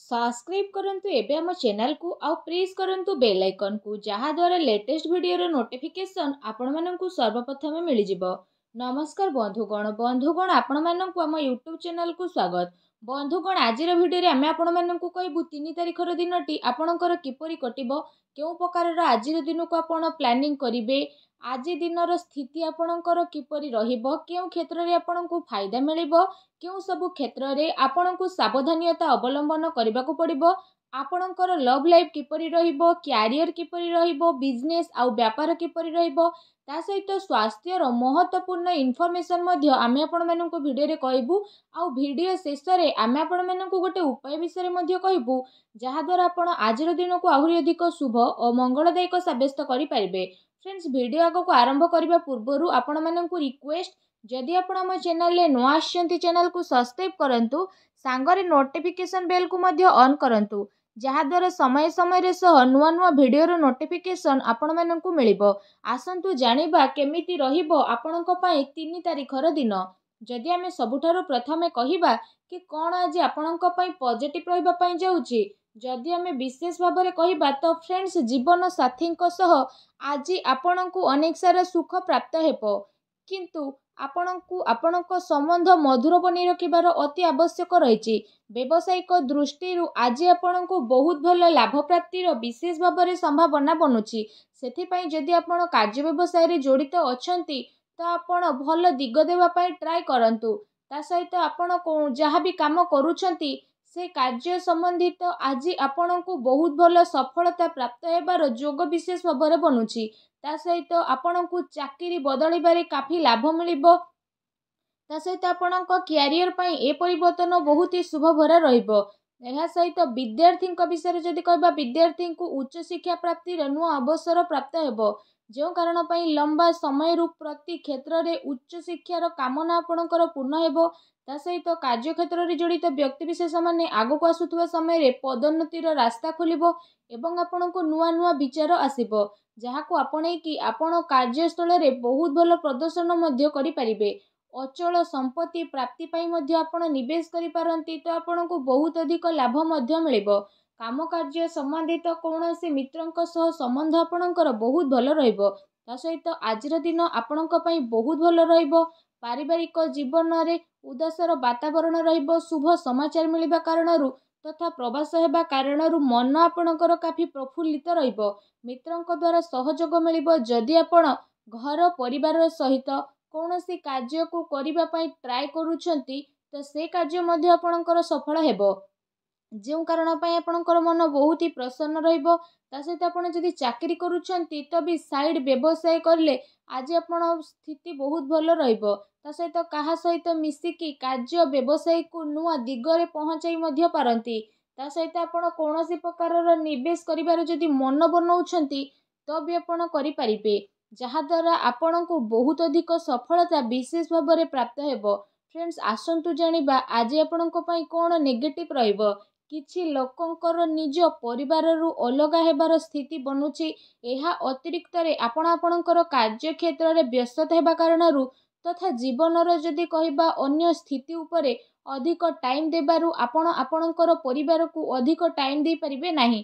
subscribe କରନ୍ତୁ ଏବେ ଆମ ଚ୍ୟାନେଲକୁ ଆଉ ପ୍ରେସ୍ କରନ୍ତୁ ବେଲ୍ ଆଇକନ୍କୁ ଯାହାଦ୍ୱାରା ଲେଟେଷ୍ଟ ଭିଡ଼ିଓର ନୋଟିଫିକେସନ୍ ଆପଣମାନଙ୍କୁ ସର୍ବପ୍ରଥମେ ମିଳିଯିବ ନମସ୍କାର ବନ୍ଧୁଗଣ ବନ୍ଧୁଗଣ ଆପଣମାନଙ୍କୁ ଆମ ୟୁଟ୍ୟୁବ୍ ଚ୍ୟାନେଲକୁ ସ୍ୱାଗତ ବନ୍ଧୁଗଣ ଆଜିର ଭିଡ଼ିଓରେ ଆମେ ଆପଣମାନଙ୍କୁ କହିବୁ ତିନି ତାରିଖର ଦିନଟି ଆପଣଙ୍କର କିପରି କଟିବ କେଉଁ ପ୍ରକାରର ଆଜିର ଦିନକୁ ଆପଣ ପ୍ଲାନିଂ କରିବେ ଆଜି ଦିନର ସ୍ଥିତି ଆପଣଙ୍କର କିପରି ରହିବ କେଉଁ କ୍ଷେତ୍ରରେ ଆପଣଙ୍କୁ ଫାଇଦା ମିଳିବ କେଉଁ ସବୁ କ୍ଷେତ୍ରରେ ଆପଣଙ୍କୁ ସାବଧାନତା ଅବଲମ୍ବନ କରିବାକୁ ପଡ଼ିବ ଆପଣଙ୍କର ଲଭ୍ ଲାଇଫ୍ କିପରି ରହିବ କ୍ୟାରିୟର କିପରି ରହିବ ବିଜନେସ୍ ଆଉ ବ୍ୟାପାର କିପରି ରହିବ ତା ସହିତ ସ୍ୱାସ୍ଥ୍ୟର ମହତ୍ତ୍ୱପୂର୍ଣ୍ଣ ଇନଫର୍ମେସନ୍ ମଧ୍ୟ ଆମେ ଆପଣମାନଙ୍କୁ ଭିଡ଼ିଓରେ କହିବୁ ଆଉ ଭିଡ଼ିଓ ଶେଷରେ ଆମେ ଆପଣମାନଙ୍କୁ ଗୋଟେ ଉପାୟ ବିଷୟରେ ମଧ୍ୟ କହିବୁ ଯାହାଦ୍ୱାରା ଆପଣ ଆଜିର ଦିନକୁ ଆହୁରି ଅଧିକ ଶୁଭ ଓ ମଙ୍ଗଳଦାୟକ ସାବ୍ୟସ୍ତ କରିପାରିବେ ଫ୍ରେଣ୍ଡସ୍ ଭିଡ଼ିଓ ଆଗକୁ ଆରମ୍ଭ କରିବା ପୂର୍ବରୁ ଆପଣମାନଙ୍କୁ ରିକ୍ୱେଷ୍ଟ ଯଦି ଆପଣ ଆମ ଚ୍ୟାନେଲରେ ନୂଆ ଆସିଛନ୍ତି ଚ୍ୟାନେଲକୁ ସବସ୍କ୍ରାଇବ୍ କରନ୍ତୁ ସାଙ୍ଗରେ ନୋଟିଫିକେସନ୍ ବେଲ୍କୁ ମଧ୍ୟ ଅନ୍ କରନ୍ତୁ ଯାହାଦ୍ୱାରା ସମୟ ସମୟରେ ସହ ନୂଆ ନୂଆ ଭିଡ଼ିଓର ନୋଟିଫିକେସନ୍ ଆପଣମାନଙ୍କୁ ମିଳିବ ଆସନ୍ତୁ ଜାଣିବା କେମିତି ରହିବ ଆପଣଙ୍କ ପାଇଁ ତିନି ତାରିଖର ଦିନ ଯଦି ଆମେ ସବୁଠାରୁ ପ୍ରଥମେ କହିବା କି କ'ଣ ଆଜି ଆପଣଙ୍କ ପାଇଁ ପଜିଟିଭ୍ ରହିବା ପାଇଁ ଯାଉଛି ଯଦି ଆମେ ବିଶେଷ ଭାବରେ କହିବା ତ ଫ୍ରେଣ୍ଡସ୍ ଜୀବନ ସାଥୀଙ୍କ ସହ ଆଜି ଆପଣଙ୍କୁ ଅନେକ ସାରା ସୁଖ ପ୍ରାପ୍ତ ହେବ କିନ୍ତୁ ଆପଣଙ୍କୁ ଆପଣଙ୍କ ସମ୍ବନ୍ଧ ମଧୁର ବନେଇ ରଖିବାର ଅତି ଆବଶ୍ୟକ ରହିଛି ବ୍ୟବସାୟିକ ଦୃଷ୍ଟିରୁ ଆଜି ଆପଣଙ୍କୁ ବହୁତ ଭଲ ଲାଭପ୍ରାପ୍ତିର ବିଶେଷ ଭାବରେ ସମ୍ଭାବନା ବନୁଛି ସେଥିପାଇଁ ଯଦି ଆପଣ କାର୍ଯ୍ୟ ବ୍ୟବସାୟରେ ଜଡ଼ିତ ଅଛନ୍ତି ତ ଆପଣ ଭଲ ଦିଗ ଦେବା ପାଇଁ ଟ୍ରାଏ କରନ୍ତୁ ତା ସହିତ ଆପଣ ଯାହା ବି କାମ କରୁଛନ୍ତି ସେ କାର୍ଯ୍ୟ ସମ୍ବନ୍ଧିତ ଆଜି ଆପଣଙ୍କୁ ବହୁତ ଭଲ ସଫଳତା ପ୍ରାପ୍ତ ହେବାର ଯୋଗ ବିଶେଷ ଭାବରେ ବନୁଛି ତା ସହିତ ଆପଣଙ୍କୁ ଚାକିରି ବଦଳିବାରେ କାଫି ଲାଭ ମିଳିବ ତା ସହିତ ଆପଣଙ୍କ କ୍ୟାରିୟର ପାଇଁ ଏ ପରିବର୍ତ୍ତନ ବହୁତ ହି ଶୁଭଭରା ରହିବ ଏହା ସହିତ ବିଦ୍ୟାର୍ଥୀଙ୍କ ବିଷୟରେ ଯଦି କହିବା ବିଦ୍ୟାର୍ଥୀଙ୍କୁ ଉଚ୍ଚ ଶିକ୍ଷା ପ୍ରାପ୍ତିର ନୂଆ ଅବସର ପ୍ରାପ୍ତ ହେବ ଯେଉଁ କାରଣ ପାଇଁ ଲମ୍ବା ସମୟରୁ ପ୍ରତି କ୍ଷେତ୍ରରେ ଉଚ୍ଚ ଶିକ୍ଷାର କାମନା ଆପଣଙ୍କର ପୂର୍ଣ୍ଣ ହେବ ତା ସହିତ କାର୍ଯ୍ୟକ୍ଷେତ୍ରରେ ଜଡ଼ିତ ବ୍ୟକ୍ତିବିଶେଷମାନେ ଆଗକୁ ଆସୁଥିବା ସମୟରେ ପଦୋନ୍ନତିର ରାସ୍ତା ଖୋଲିବ ଏବଂ ଆପଣଙ୍କୁ ନୂଆ ନୂଆ ବିଚାର ଆସିବ ଯାହାକୁ ଆପଣେଇକି ଆପଣ କାର୍ଯ୍ୟସ୍ଥଳରେ ବହୁତ ଭଲ ପ୍ରଦର୍ଶନ ମଧ୍ୟ କରିପାରିବେ ଅଚଳ ସମ୍ପତ୍ତି ପ୍ରାପ୍ତି ପାଇଁ ମଧ୍ୟ ଆପଣ ନିବେଶ କରିପାରନ୍ତି ତ ଆପଣଙ୍କୁ ବହୁତ ଅଧିକ ଲାଭ ମଧ୍ୟ ମିଳିବ କାମ କାର୍ଯ୍ୟ ସମ୍ବନ୍ଧିତ କୌଣସି ମିତ୍ରଙ୍କ ସହ ସମ୍ବନ୍ଧ ଆପଣଙ୍କର ବହୁତ ଭଲ ରହିବ ତା ସହିତ ଆଜିର ଦିନ ଆପଣଙ୍କ ପାଇଁ ବହୁତ ଭଲ ରହିବ ପାରିବାରିକ ଜୀବନରେ ଉଦାସର ବାତାବରଣ ରହିବ ଶୁଭ ସମାଚାର ମିଳିବା କାରଣରୁ ତଥା ପ୍ରବାସ ହେବା କାରଣରୁ ମନ ଆପଣଙ୍କର କାଫି ପ୍ରଫୁଲ୍ଲିତ ରହିବ ମିତ୍ରଙ୍କ ଦ୍ୱାରା ସହଯୋଗ ମିଳିବ ଯଦି ଆପଣ ଘର ପରିବାର ସହିତ କୌଣସି କାର୍ଯ୍ୟକୁ କରିବା ପାଇଁ ଟ୍ରାଏ କରୁଛନ୍ତି ତ ସେ କାର୍ଯ୍ୟ ମଧ୍ୟ ଆପଣଙ୍କର ସଫଳ ହେବ ଯେଉଁ କାରଣ ପାଇଁ ଆପଣଙ୍କର ମନ ବହୁତ ହି ପ୍ରସନ୍ନ ରହିବ ତା ସହିତ ଆପଣ ଯଦି ଚାକିରି କରୁଛନ୍ତି ତ ବି ସାଇଡ଼୍ ବ୍ୟବସାୟ କଲେ ଆଜି ଆପଣ ସ୍ଥିତି ବହୁତ ଭଲ ରହିବ ତା ସହିତ କାହା ସହିତ ମିଶିକି କାର୍ଯ୍ୟ ବ୍ୟବସାୟୀକୁ ନୂଆ ଦିଗରେ ପହଞ୍ଚାଇ ମଧ୍ୟ ପାରନ୍ତି ତା ସହିତ ଆପଣ କୌଣସି ପ୍ରକାରର ନିବେଶ କରିବାର ଯଦି ମନ ବନାଉଛନ୍ତି ତ ବି ଆପଣ କରିପାରିବେ ଯାହାଦ୍ୱାରା ଆପଣଙ୍କୁ ବହୁତ ଅଧିକ ସଫଳତା ବିଶେଷ ଭାବରେ ପ୍ରାପ୍ତ ହେବ ଫ୍ରେଣ୍ଡସ୍ ଆସନ୍ତୁ ଜାଣିବା ଆଜି ଆପଣଙ୍କ ପାଇଁ କ'ଣ ନେଗେଟିଭ୍ ରହିବ କିଛି ଲୋକଙ୍କର ନିଜ ପରିବାରରୁ ଅଲଗା ହେବାର ସ୍ଥିତି ବନୁଛି ଏହା ଅତିରିକ୍ତରେ ଆପଣ ଆପଣଙ୍କର କାର୍ଯ୍ୟକ୍ଷେତ୍ରରେ ବ୍ୟସ୍ତ ହେବା କାରଣରୁ ତଥା ଜୀବନର ଯଦି କହିବା ଅନ୍ୟ ସ୍ଥିତି ଉପରେ ଅଧିକ ଟାଇମ୍ ଦେବାରୁ ଆପଣ ଆପଣଙ୍କର ପରିବାରକୁ ଅଧିକ ଟାଇମ୍ ଦେଇପାରିବେ ନାହିଁ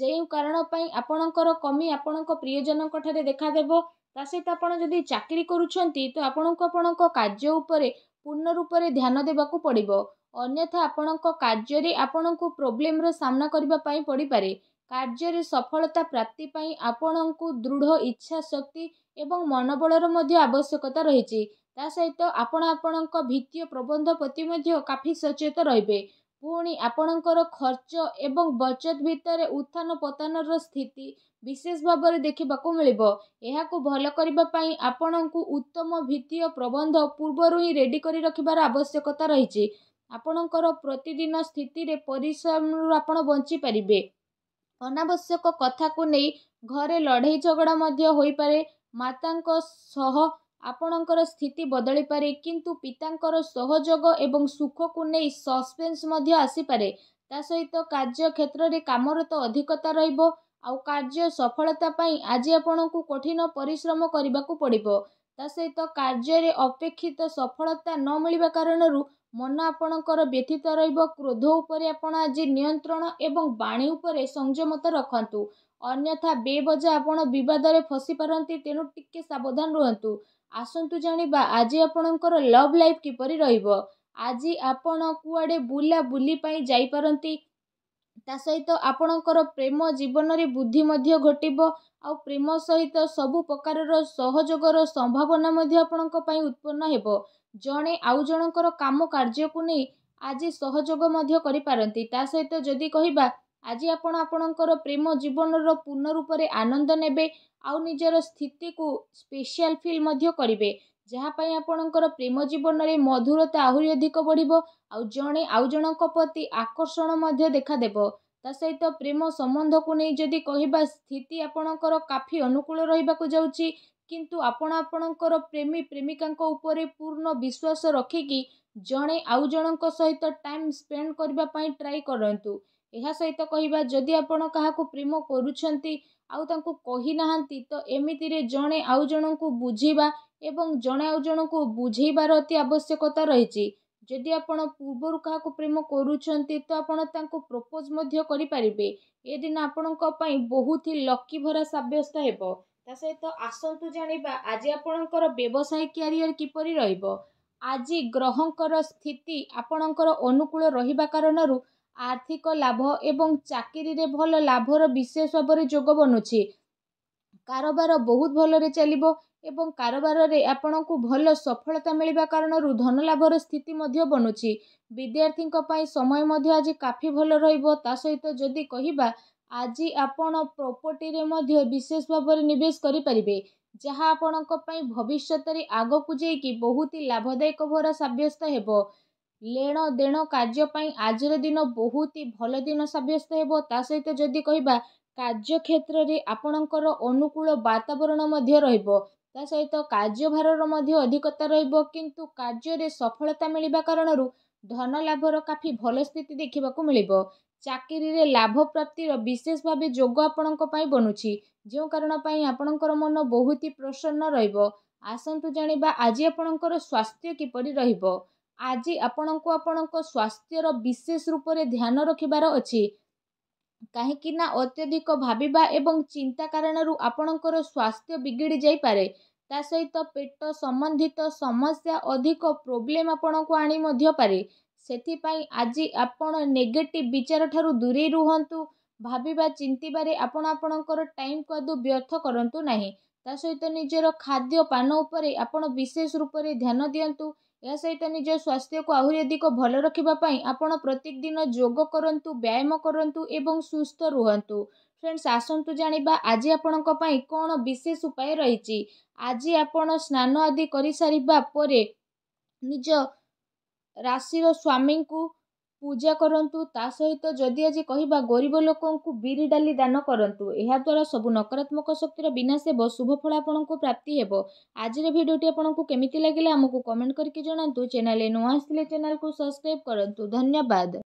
ଯେଉଁ କାରଣ ପାଇଁ ଆପଣଙ୍କର କମି ଆପଣଙ୍କ ପ୍ରିୟଜନଙ୍କ ଠାରେ ଦେଖାଦେବ ତା ସହିତ ଆପଣ ଯଦି ଚାକିରି କରୁଛନ୍ତି ତ ଆପଣଙ୍କୁ ଆପଣଙ୍କ କାର୍ଯ୍ୟ ଉପରେ ପୂର୍ଣ୍ଣ ରୂପରେ ଧ୍ୟାନ ଦେବାକୁ ପଡ଼ିବ ଅନ୍ୟଥା ଆପଣଙ୍କ କାର୍ଯ୍ୟରେ ଆପଣଙ୍କୁ ପ୍ରୋବ୍ଲେମର ସାମ୍ନା କରିବା ପାଇଁ ପଡ଼ିପାରେ କାର୍ଯ୍ୟରେ ସଫଳତା ପ୍ରାପ୍ତି ପାଇଁ ଆପଣଙ୍କୁ ଦୃଢ଼ ଇଚ୍ଛା ଶକ୍ତି ଏବଂ ମନୋବଳର ମଧ୍ୟ ଆବଶ୍ୟକତା ରହିଛି ତା ସହିତ ଆପଣ ଆପଣଙ୍କ ଭିତ୍ତୀୟ ପ୍ରବନ୍ଧ ପ୍ରତି ମଧ୍ୟ କାଫି ସଚେତ ରହିବେ ପୁଣି ଆପଣଙ୍କର ଖର୍ଚ୍ଚ ଏବଂ ବଚତ ଭିତରେ ଉତ୍ଥାନ ପତନର ସ୍ଥିତି ବିଶେଷ ଭାବରେ ଦେଖିବାକୁ ମିଳିବ ଏହାକୁ ଭଲ କରିବା ପାଇଁ ଆପଣଙ୍କୁ ଉତ୍ତମ ଭିତ୍ତୀୟ ପ୍ରବନ୍ଧ ପୂର୍ବରୁ ହିଁ ରେଡ଼ି କରି ରଖିବାର ଆବଶ୍ୟକତା ରହିଛି ଆପଣଙ୍କର ପ୍ରତିଦିନ ସ୍ଥିତିରେ ପରିଶ୍ରମରୁ ଆପଣ ବଞ୍ଚିପାରିବେ ଅନାବଶ୍ୟକ କଥାକୁ ନେଇ ଘରେ ଲଢ଼େଇ ଝଗଡ଼ା ମଧ୍ୟ ହୋଇପାରେ ମାତାଙ୍କ ସହ ଆପଣଙ୍କର ସ୍ଥିତି ବଦଳିପାରେ କିନ୍ତୁ ପିତାଙ୍କର ସହଯୋଗ ଏବଂ ସୁଖକୁ ନେଇ ସସ୍ପେନ୍ସ ମଧ୍ୟ ଆସିପାରେ ତା ସହିତ କାର୍ଯ୍ୟକ୍ଷେତ୍ରରେ କାମରତ ଅଧିକତା ରହିବ ଆଉ କାର୍ଯ୍ୟ ସଫଳତା ପାଇଁ ଆଜି ଆପଣଙ୍କୁ କଠିନ ପରିଶ୍ରମ କରିବାକୁ ପଡ଼ିବ ତା ସହିତ କାର୍ଯ୍ୟରେ ଅପେକ୍ଷିତ ସଫଳତା ନ ମିଳିବା କାରଣରୁ ମନ ଆପଣଙ୍କର ବ୍ୟଥିତ ରହିବ କ୍ରୋଧ ଉପରେ ଆପଣ ଆଜି ନିୟନ୍ତ୍ରଣ ଏବଂ ବାଣୀ ଉପରେ ସଂଯମତା ରଖନ୍ତୁ ଅନ୍ୟଥା ବେବଜା ଆପଣ ବିବାଦରେ ଫସିପାରନ୍ତି ତେଣୁ ଟିକେ ସାବଧାନ ରୁହନ୍ତୁ ଆସନ୍ତୁ ଜାଣିବା ଆଜି ଆପଣଙ୍କର ଲଭ୍ ଲାଇଫ୍ କିପରି ରହିବ ଆଜି ଆପଣ କୁଆଡ଼େ ବୁଲାବୁଲି ପାଇଁ ଯାଇପାରନ୍ତି ତା ସହିତ ଆପଣଙ୍କର ପ୍ରେମ ଜୀବନରେ ବୃଦ୍ଧି ମଧ୍ୟ ଘଟିବ ଆଉ ପ୍ରେମ ସହିତ ସବୁ ପ୍ରକାରର ସହଯୋଗର ସମ୍ଭାବନା ମଧ୍ୟ ଆପଣଙ୍କ ପାଇଁ ଉତ୍ପନ୍ନ ହେବ ଜଣେ ଆଉ ଜଣଙ୍କର କାମ କାର୍ଯ୍ୟକୁ ନେଇ ଆଜି ସହଯୋଗ ମଧ୍ୟ କରିପାରନ୍ତି ତା ସହିତ ଯଦି କହିବା ଆଜି ଆପଣ ଆପଣଙ୍କର ପ୍ରେମ ଜୀବନର ରୂପରେ ଆନନ୍ଦ ନେବେ ଆଉ ନିଜର ସ୍ଥିତିକୁ ସ୍ପେଶିଆଲ ଫିଲ୍ ମଧ୍ୟ କରିବେ ଯାହା ପାଇଁ ଆପଣଙ୍କର ପ୍ରେମ ଜୀବନରେ ମଧୁରତା ଆହୁରି ଅଧିକ ବଢ଼ିବ ଆଉ ଜଣେ ଆଉ ଜଣଙ୍କ ପ୍ରତି ଆକର୍ଷଣ ମଧ୍ୟ ଦେଖାଦେବ ତା ସହିତ ପ୍ରେମ ସମ୍ବନ୍ଧକୁ ନେଇ ଯଦି କହିବା ସ୍ଥିତି ଆପଣଙ୍କର କାଫି ଅନୁକୂଳ ରହିବାକୁ ଯାଉଛି କିନ୍ତୁ ଆପଣ ଆପଣଙ୍କର ପ୍ରେମୀ ପ୍ରେମିକାଙ୍କ ଉପରେ ପୂର୍ଣ୍ଣ ବିଶ୍ୱାସ ରଖିକି ଜଣେ ଆଉ ଜଣଙ୍କ ସହିତ ଟାଇମ୍ ସ୍ପେଣ୍ଡ କରିବା ପାଇଁ ଟ୍ରାଏ କରନ୍ତୁ ଏହା ସହିତ କହିବା ଯଦି ଆପଣ କାହାକୁ ପ୍ରେମ କରୁଛନ୍ତି ଆଉ ତାଙ୍କୁ କହିନାହାନ୍ତି ତ ଏମିତିରେ ଜଣେ ଆଉ ଜଣଙ୍କୁ ବୁଝିବା ଏବଂ ଜଣେ ଆଉ ଜଣଙ୍କୁ ବୁଝେଇବାର ଅତି ଆବଶ୍ୟକତା ରହିଛି ଯଦି ଆପଣ ପୂର୍ବରୁ କାହାକୁ ପ୍ରେମ କରୁଛନ୍ତି ତ ଆପଣ ତାଙ୍କୁ ପ୍ରପୋଜ୍ ମଧ୍ୟ କରିପାରିବେ ଏ ଦିନ ଆପଣଙ୍କ ପାଇଁ ବହୁତ ହି ଲକି ଭରା ସାବ୍ୟସ୍ତ ହେବ ତା ସହିତ ଆସନ୍ତୁ ଜାଣିବା ଆଜି ଆପଣଙ୍କର ବ୍ୟବସାୟ କ୍ୟାରିୟର କିପରି ରହିବ ଆଜି ଗ୍ରହଙ୍କର ସ୍ଥିତି ଆପଣଙ୍କର ଅନୁକୂଳ ରହିବା କାରଣରୁ ଆର୍ଥିକ ଲାଭ ଏବଂ ଚାକିରିରେ ଭଲ ଲାଭର ବିଶେଷ ଭାବରେ ଯୋଗ ବନୁଛି କାରବାର ବହୁତ ଭଲରେ ଚାଲିବ ଏବଂ କାରବାରରେ ଆପଣଙ୍କୁ ଭଲ ସଫଳତା ମିଳିବା କାରଣରୁ ଧନଲାଭର ସ୍ଥିତି ମଧ୍ୟ ବନୁଛି ବିଦ୍ୟାର୍ଥୀଙ୍କ ପାଇଁ ସମୟ ମଧ୍ୟ ଆଜି କାଫି ଭଲ ରହିବ ତା ସହିତ ଯଦି କହିବା ଆଜି ଆପଣ ପ୍ରପର୍ଟିରେ ମଧ୍ୟ ବିଶେଷ ଭାବରେ ନିବେଶ କରିପାରିବେ ଯାହା ଆପଣଙ୍କ ପାଇଁ ଭବିଷ୍ୟତରେ ଆଗକୁ ଯାଇକି ବହୁତ ଲାଭଦାୟକ ଭର ସାବ୍ୟସ୍ତ ହେବ ଲେଣ ଦେଣ କାର୍ଯ୍ୟ ପାଇଁ ଆଜିର ଦିନ ବହୁତ ଭଲ ଦିନ ସାବ୍ୟସ୍ତ ହେବ ତା ସହିତ ଯଦି କହିବା କାର୍ଯ୍ୟକ୍ଷେତ୍ରରେ ଆପଣଙ୍କର ଅନୁକୂଳ ବାତାବରଣ ମଧ୍ୟ ରହିବ ତା ସହିତ କାର୍ଯ୍ୟଭାରର ମଧ୍ୟ ଅଧିକତା ରହିବ କିନ୍ତୁ କାର୍ଯ୍ୟରେ ସଫଳତା ମିଳିବା କାରଣରୁ ଧନଲାଭର କାଫି ଭଲ ସ୍ଥିତି ଦେଖିବାକୁ ମିଳିବ ଚାକିରିରେ ଲାଭ ପ୍ରାପ୍ତିର ବିଶେଷ ଭାବେ ଯୋଗ ଆପଣଙ୍କ ପାଇଁ ବନୁଛି ଯେଉଁ କାରଣ ପାଇଁ ଆପଣଙ୍କର ମନ ବହୁତ ପ୍ରସନ୍ନ ରହିବ ଆସନ୍ତୁ ଜାଣିବା ଆଜି ଆପଣଙ୍କର ସ୍ୱାସ୍ଥ୍ୟ କିପରି ରହିବ ଆଜି ଆପଣଙ୍କୁ ଆପଣଙ୍କ ସ୍ୱାସ୍ଥ୍ୟର ବିଶେଷ ରୂପରେ ଧ୍ୟାନ ରଖିବାର ଅଛି କାହିଁକିନା ଅତ୍ୟଧିକ ଭାବିବା ଏବଂ ଚିନ୍ତା କାରଣରୁ ଆପଣଙ୍କର ସ୍ୱାସ୍ଥ୍ୟ ବିଗିଡ଼ି ଯାଇପାରେ ତା ସହିତ ପେଟ ସମ୍ବନ୍ଧିତ ସମସ୍ୟା ଅଧିକ ପ୍ରୋବ୍ଲେମ୍ ଆପଣଙ୍କୁ ଆଣି ମଧ୍ୟ ପାରେ ସେଥିପାଇଁ ଆଜି ଆପଣ ନେଗେଟିଭ୍ ବିଚାର ଠାରୁ ଦୂରେଇ ରୁହନ୍ତୁ ଭାବିବା ଚିନ୍ତିବାରେ ଆପଣ ଆପଣଙ୍କର ଟାଇମ୍କୁ ଆଦୌ ବ୍ୟର୍ଥ କରନ୍ତୁ ନାହିଁ ତା ସହିତ ନିଜର ଖାଦ୍ୟ ପାନ ଉପରେ ଆପଣ ବିଶେଷ ରୂପରେ ଧ୍ୟାନ ଦିଅନ୍ତୁ ଏହା ସହିତ ନିଜ ସ୍ୱାସ୍ଥ୍ୟକୁ ଆହୁରି ଅଧିକ ଭଲ ରଖିବା ପାଇଁ ଆପଣ ପ୍ରତ୍ୟେକ ଦିନ ଯୋଗ କରନ୍ତୁ ବ୍ୟାୟାମ କରନ୍ତୁ ଏବଂ ସୁସ୍ଥ ରୁହନ୍ତୁ ଫ୍ରେଣ୍ଡସ୍ ଆସନ୍ତୁ ଜାଣିବା ଆଜି ଆପଣଙ୍କ ପାଇଁ କ'ଣ ବିଶେଷ ଉପାୟ ରହିଛି ଆଜି ଆପଣ ସ୍ନାନ ଆଦି କରିସାରିବା ପରେ ନିଜ ରାଶିର ସ୍ୱାମୀଙ୍କୁ ପୂଜା କରନ୍ତୁ ତା ସହିତ ଯଦି ଆଜି କହିବା ଗରିବ ଲୋକଙ୍କୁ ବିରି ଡାଲି ଦାନ କରନ୍ତୁ ଏହାଦ୍ୱାରା ସବୁ ନକାରାତ୍ମକ ଶକ୍ତିର ବିନାଶ ହେବ ଶୁଭ ଫଳ ଆପଣଙ୍କୁ ପ୍ରାପ୍ତି ହେବ ଆଜିର ଭିଡ଼ିଓଟି ଆପଣଙ୍କୁ କେମିତି ଲାଗିଲା ଆମକୁ କମେଣ୍ଟ କରିକି ଜଣାନ୍ତୁ ଚ୍ୟାନେଲରେ ନୂଆ ଆସିଥିଲେ ଚ୍ୟାନେଲ୍କୁ ସବସ୍କ୍ରାଇବ୍ କରନ୍ତୁ ଧନ୍ୟବାଦ